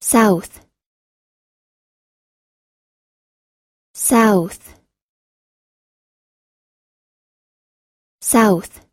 south south south